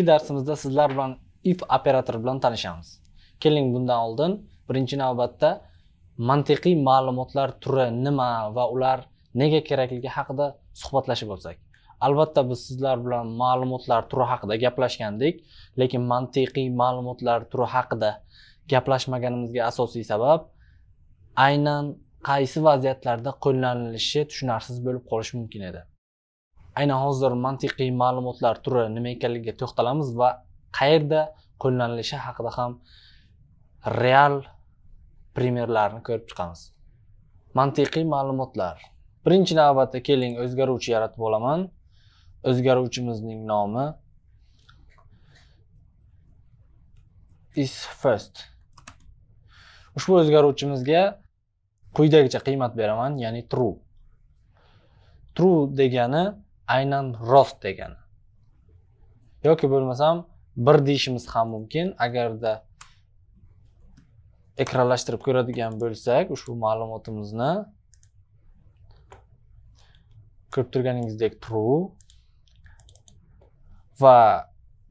bugungi darsimizda sizlar bilan if operatori bilan tanishamiz keling bundan oldin birinchi navbatda mantiqiy ma'lumotlar turi nima va ular nega kerakligi haqida suhbatlashib o'tsak albatta biz sizlar bilan ma'lumotlar turi haqida gaplashgandik lekin mantiqiy ma'lumotlar turi haqida gaplashmaganimizga asosiy sabab aynan qaysi vaziyatlarda qo'llanilishi tushunarsiz bo'lib qolishi mumkin edi aynan hozir mantiqiy ma'lumotlar turi nima ekanligiga to'xtalamiz va qayerda qo'llanilishi haqida ham real primerlarni ko'rib chiqamiz mantiqiy ma'lumotlar birinchi navbatda keling o'zgaruvchi yaratib olaman o'zgaruvchimizning nomi is first ushbu o'zgaruvchimizga quyidagicha qiymat beraman ya'ni true true degani aynan rost degani yoki bo'lmasam bir deyishimiz ham mumkin agarda ekranlashtirib ko'radigan bo'lsak ushbu ma'lumotimizni ko'rib turganingizdek true va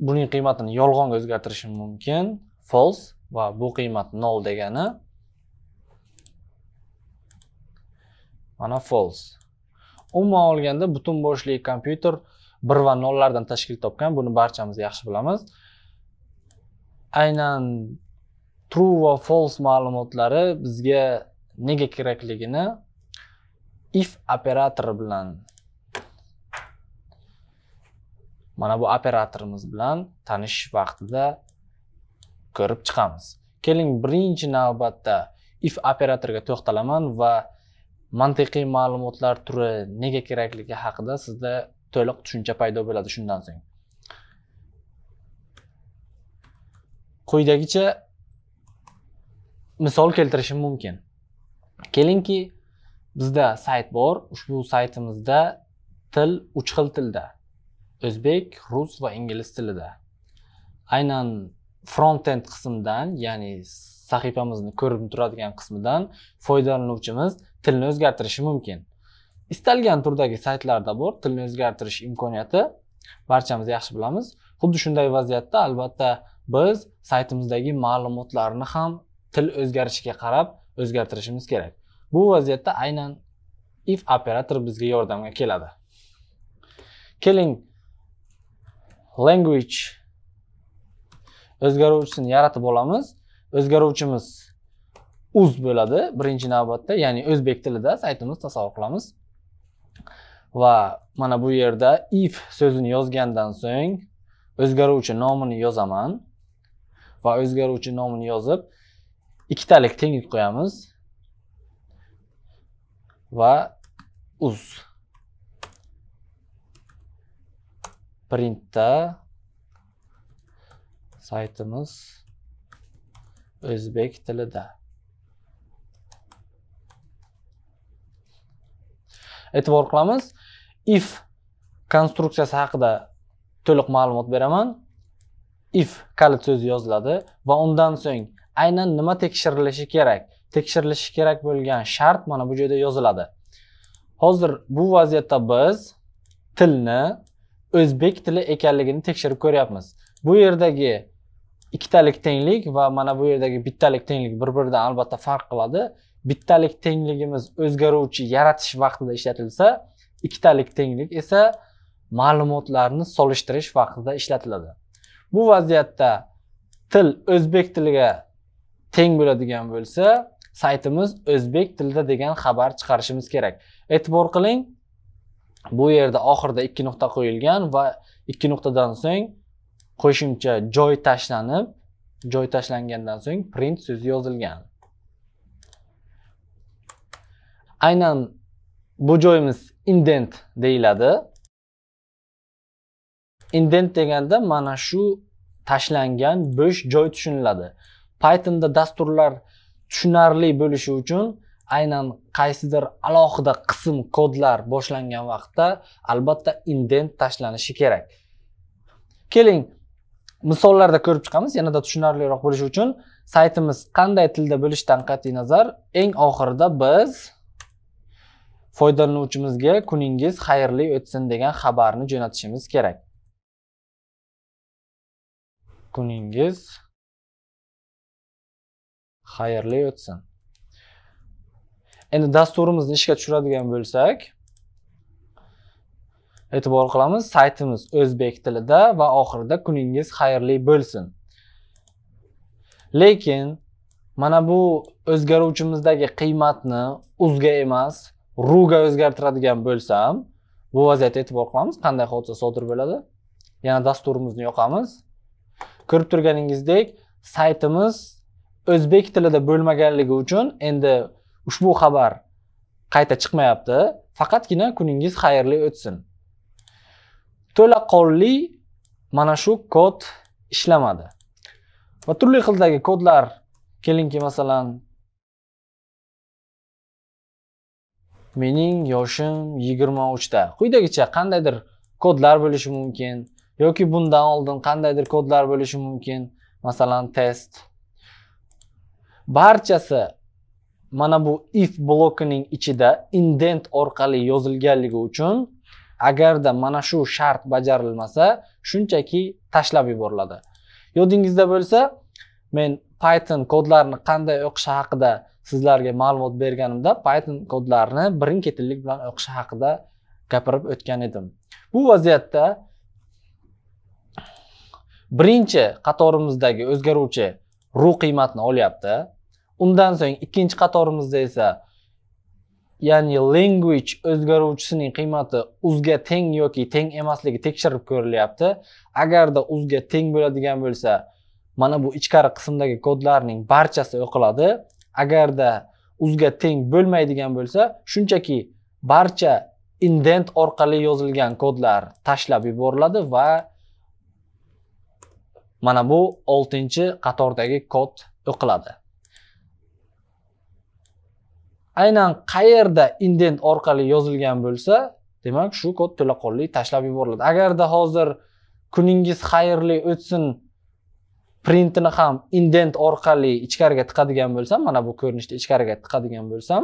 buning qiymatini yolg'onga o'zgartirishim mumkin false va bu qiymat nol degani mana false umuman olganda butun boshli kompyuter bir va nollardan tashkil topgan buni barchamiz yaxshi bilamiz aynan true va false ma'lumotlari bizga nega kerakligini if operatori bilan mana bu operatorimiz bilan tanishish vaqtida ko'rib chiqamiz keling birinchi navbatda if operatoriga to'xtalaman va mantiqiy ma'lumotlar turi nega kerakligi haqida sizda to'liq tushuncha paydo bo'ladi shundan so'ng quyidagicha misol keltirishim mumkin kelingki bizda sayt bor ushbu saytimizda til uch xil tilda o'zbek rus va ingliz tilida aynan frontend qismdan ya'ni sahifamizni ko'rib turadigan qismidan foydalanuvchimiz tilni o'zgartirishi mumkin istalgan turdagi saytlarda bor tilni o'zgartirish imkoniyati barchamiz yaxshi bilamiz xuddi shunday vaziyatda albatta biz saytimizdagi ma'lumotlarni ham til o'zgarishiga qarab o'zgartirishimiz kerak bu vaziyatda aynan if operator bizga yordamga keladi keling language o'zgaruvchisini yaratib olamiz o'zgaruvchimiz uz bo'ladi birinchi navbatda ya'ni o'zbek tilida saytimiz tasavvur qilamiz va mana bu yerda if so'zini yozgandan so'ng o'zgaruvchi nomini yozaman va o'zgaruvchi nomini yozib ikkitalik tenglik qo'yamiz va uz printda saytimiz o'zbek tilida e'tibor qilamiz if konstruksiyasi haqida to'liq ma'lumot beraman if kalit so'zi yoziladi va undan so'ng aynan nima tekshirilishi kerak tekshirilishi kerak bo'lgan shart mana bu joyda yoziladi hozir bu vaziyatda biz tilni o'zbek tili ekanligini tekshirib ko'ryapmiz bu yerdagi ikkitalik tenglik va mana bu yerdagi bittalik tenglik bir biridan albatta farq qiladi bittalik tengligimiz o'zgaruvchi yaratish vaqtida ishlatilsa ikkitalik tenglik esa ma'lumotlarni solishtirish vaqtida ishlatiladi bu vaziyatda til o'zbek tiliga teng bo'ladigan bo'lsa saytimiz o'zbek tilida degan xabar chiqarishimiz kerak e'tibor qiling bu yerda oxirida ikki nuqta qo'yilgan va ikki nuqtadan so'ng qo'shimcha joy tashlanib joy tashlangandan so'ng print so'zi yozilgan aynan bu joyimiz indent deyiladi indent deganda mana shu tashlangan bo'sh joy tushuniladi pythonda dasturlar tushunarli bo'lishi uchun aynan qaysidir alohida qism kodlar boshlangan vaqtda albatta indent tashlanishi kerak keling misollarda ko'rib chiqamiz yanada tushunarliroq bo'lishi uchun saytimiz qanday tilda bo'lishidan qat'iy nazar eng oxirida biz foydalanuvchimizga kuningiz xayrli o'tsin degan xabarni jo'natishimiz kerak kuningiz xayrli o'tsin endi dasturimizni ishga tushiradigan bo'lsak e'tibor qilamiz saytimiz o'zbek tilida va oxirida kuningiz xayrli bo'lsin lekin mana bu o'zgaruvchimizdagi qiymatni uzga emas ruga o'zgartiradigan bo'lsam bu vaziyatga e'tibor qilamiz qanday hodisa sodir bo'ladi yana dasturimizni yoqamiz ko'rib turganingizdek saytimiz o'zbek tilida bo'lmaganligi uchun endi ushbu xabar qayta chiqmayapti faqatgina kuningiz xayrli o'tsin to'laqonli mana shu kod ishlamadi va turli xildagi kodlar kelingki masalan mening yoshim yigirma uchda quyidagicha qandaydir kodlar bo'lishi mumkin yoki bundan oldin qandaydir kodlar bo'lishi mumkin masalan test barchasi mana bu if blokining ichida indent orqali yozilganligi uchun agarda mana shu shart bajarilmasa shunchaki tashlab yuboriladi yodingizda bo'lsa men python kodlarini qanday o'qish haqida sizlarga ma'lumot berganimda python kodlarini birin ketinlik bilan o'qish haqida gapirib o'tgan edim bu vaziyatda birinchi qatorimizdagi o'zgaruvchi ru qiymatni olyapti undan so'ng ikkinchi qatorimizda esa ya'ni language o'zgaruvchisining qiymati uzga teng yoki teng emasligi tekshirib ko'rilyapti agarda uzga teng bo'ladigan bo'lsa mana bu ichkari qismdagi kodlarning barchasi o'qiladi agarda uzga teng bo'lmaydigan bo'lsa shunchaki barcha indent orqali yozilgan kodlar tashlab yuboriladi va mana bu oltinchi qatordagi kod o'qiladi aynan qayerda indent orqali yozilgan bo'lsa demak shu kod to'laqonli tashlab yuboriladi agarda hozir kuningiz xayrli o'tsin printini ham indent orqali ichkariga tiqadigan bo'lsam mana bu ko'rinishda ichkariga tiqadigan bo'lsam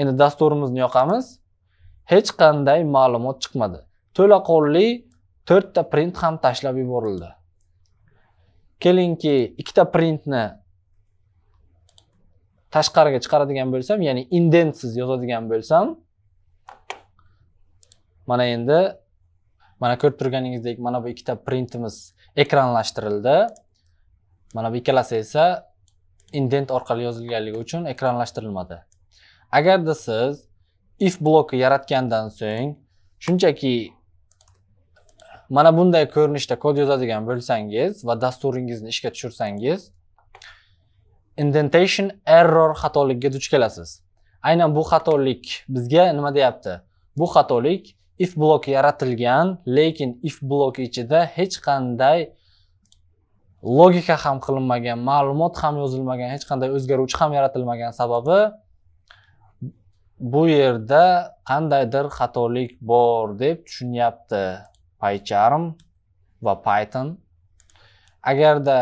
endi dasturimizni yoqamiz hech qanday ma'lumot chiqmadi to'laqonli to'rtta print ham tashlab yuborildi kelingki ikkita printni tashqariga chiqaradigan bo'lsam ya'ni indentsiz yozadigan bo'lsam mana endi mana ko'rib turganingizdek mana bu ikkita printimiz ekranlashtirildi mana bu ikkalasi esa indent orqali yozilganligi uchun ekranlashtirilmadi agarda siz if bloki yaratgandan so'ng shunchaki mana bunday ko'rinishda kod yozadigan bo'lsangiz va dasturingizni ishga tushirsangiz indentation error xatolikka duch kelasiz aynan bu xatolik bizga nima deyapti bu xatolik if bloki yaratilgan lekin if bloki ichida hech qanday logika ham qilinmagan ma'lumot ham yozilmagan hech qanday o'zgaruvchi ham yaratilmagan sababi bu yerda qandaydir xatolik bor deb tushunyapti pycharm va python agarda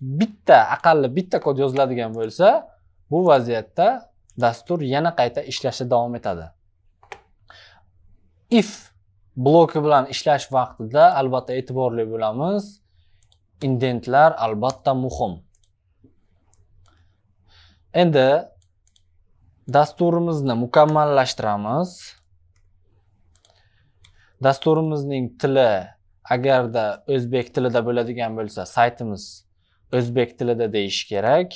bitta aqalli bitta kod yoziladigan bo'lsa bu vaziyatda dastur yana qayta ishlashda davom etadi if bloki bilan ishlash vaqtida albatta e'tiborli bo'lamiz indentlar albatta muhim endi dasturimizni mukammallashtiramiz dasturimizning tili agarda o'zbek tilida bo'ladigan bo'lsa saytimiz o'zbek tilida deyish kerak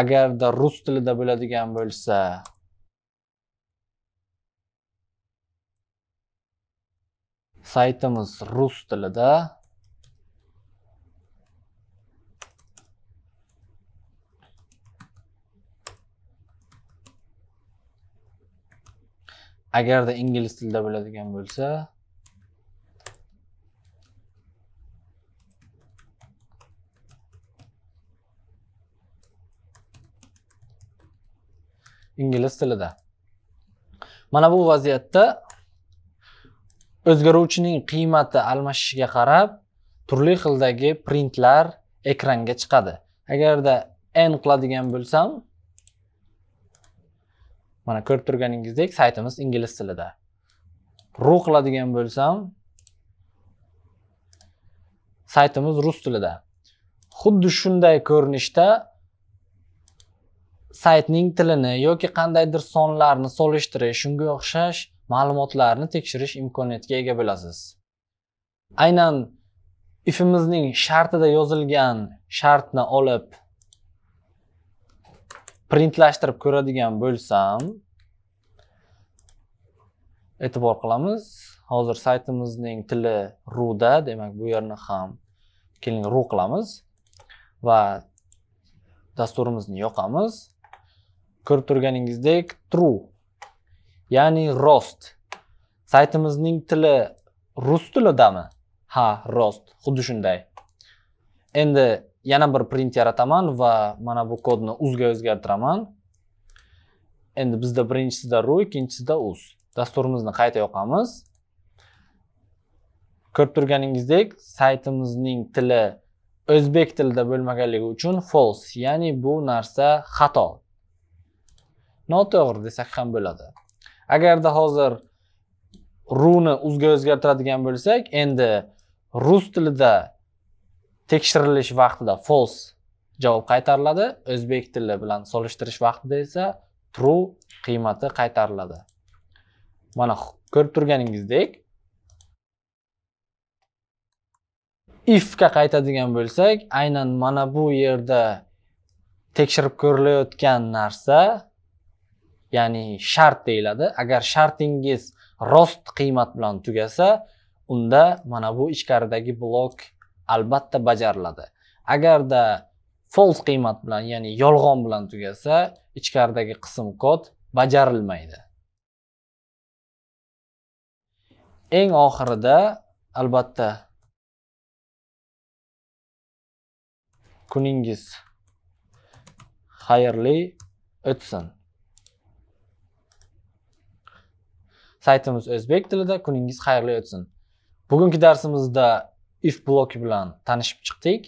agarda rus tilida bo'ladigan bo'lsa saytimiz rus tilida agarda ingliz tilida bo'ladigan bo'lsa ingliz tilida mana bu vaziyatda o'zgaruvchining qiymati almashishiga qarab turli xildagi printlar ekranga chiqadi agarda n qiladigan bo'lsam mana ko'rib turganingizdek saytimiz ingliz tilida ru qiladigan bo'lsam saytimiz rus tilida xuddi shunday ko'rinishda saytning tilini yoki qandaydir sonlarni solishtirish shunga o'xshash ma'lumotlarni tekshirish imkoniyatiga ega bo'lasiz aynan ifimizning shartida yozilgan shartni olib printlashtirib ko'radigan bo'lsam e'tibor qilamiz hozir saytimizning tili ruda demak bu yerni ham keling ru qilamiz va dasturimizni yoqamiz ko'rib turganingizdek true ya'ni rost saytimizning tili rus tilidami ha rost xuddi shunday endi yana bir print yarataman va mana bu kodni uzga o'zgartiraman endi bizda birinchisida ru ikkinchisida uz dasturimizni qayta yoqamiz ko'rib turganingizdek saytimizning tili o'zbek tilida bo'lmaganligi uchun false ya'ni bu narsa xato noto'g'ri desak ham bo'ladi agarda hozir runi uzga o'zgartiradigan bo'lsak endi rus tilida tekshirilish vaqtida false javob qaytariladi o'zbek tili bilan solishtirish vaqtida esa true qiymati qaytariladi mana ko'rib turganingizdek ifga qaytadigan bo'lsak aynan mana bu yerda tekshirib ko'rilayotgan narsa ya'ni shart deyiladi agar shartingiz rost qiymat bilan tugasa unda mana bu ichkaridagi blok albatta bajariladi agarda false qiymat bilan ya'ni yolg'on bilan tugasa ichkaridagi qism kod bajarilmaydi eng oxirida albatta kuningiz xayrli o'tsin Saytimiz o'zbek tilida kuningiz xayrli o'tsin. Bugungi darsimizda if bloki bilan tanishib chiqdik.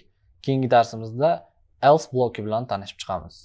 Keyingi darsimizda else bloki bilan tanishib chiqamiz.